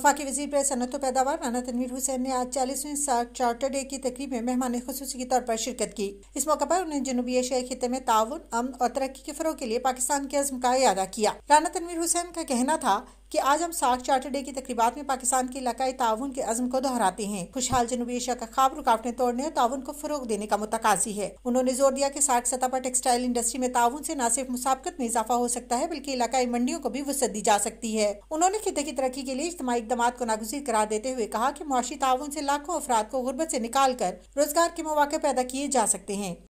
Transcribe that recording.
वफाकी वजी पर सनत पैदावार राना तनवीर हुसैन ने आज चालीसवें चार्टर डे की तकरीब में मेहमान खसूसी के तौर पर शिरकत की इस मौके पर उन्होंने जनूबी एशियाई खत्े में ताउन अमन और तरक्की के फरोह के लिए पाकिस्तान के अजम का अदा किया राना तनवीर हुसैन का कहना था कि आज हम साख चार्टर डे की तकरीबा में पाकिस्तान के इलाकाई ताउन के अजम को दोहराते हैं खुशहाल जनूबी एशिया का खाब रुकावटें तोड़ने और ताउन को फरोग देने का मुतकाजी है उन्होंने जोर दिया की साख सतह पर टेक्सटाइल इंडस्ट्री में ताउन से न सिर्फ मुसाबकत में इजाफा हो सकता है बल्कि इलाकाई मंडियों को भी वसत दी जा सकती है उन्होंने खिते की तरक्की के लिए इज्तमी इकदाम को नागुजीर करार देते हुए कहा की मुआशी ताउन से लाखों अफराद को गुर्बत से निकाल कर रोजगार के मौाक़े पैदा किए जा सकते हैं